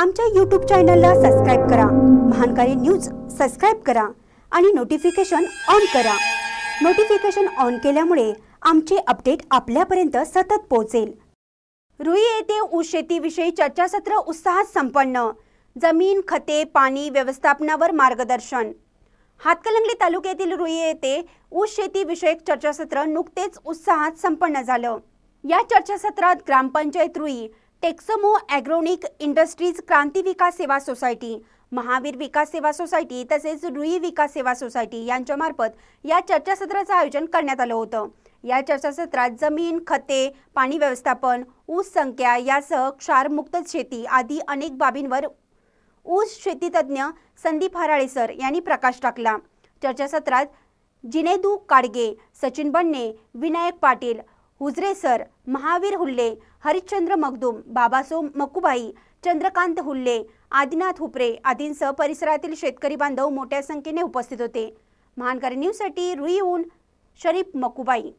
आमच्या यूट्यूब चॅनलला सबस्क्राईब करा महानकारी न्यूज सबस्क्राईब करा आणि नोटिफिकेशन ऑन करा नोटिफिकेशन ऑन केल्यामुळे आमचे अपडेट आपल्यापर्यंत सतत पोहोचेल रुई येथे ऊस शेतीविषयी चर्चासत्र उत्साहात संपन्न जमीन खते पाणी व्यवस्थापनावर मार्गदर्शन हातकलंगले तालुक्यातील रुई येथे ऊस शेतीविषयक चर्चासत्र नुकतेच उत्साहात संपन्न झालं या चर्चासत्रात ग्रामपंचायत Rui Texmo agronic industries Kranti Vikas Seva society Mahavir विकास सेवा सोसायटी तसेच रुई विकास सेवा सोसायटी यांच्यामार्फत या चर्चासत्राचं आयोजन करण्यात आलं होतं या चर्चासत्रात जमीन खते पाणी व्यवस्थापन ऊस संख्या यासह क्षारमुक्त शेती आदी अनेक बाबींवर ऊस शेतीतज्ञ संदीप हराळे सर यांनी प्रकाश टाकला चर्चासत्रात जिनेदू काडगे सचिन बन्ने विनायक पाटील उजरे सर महावीर हुल्ले हरिश्चंद्र मगदूम बाबासो मकुबाई चंद्रकांत हुल्ले आदिनाथ हुपरे आदींसह परिसरातील शेतकरी बांधव मोठ्या संख्येने उपस्थित होते महानकारी न्यूजसाठी रुईहून शरीफ मकुबाई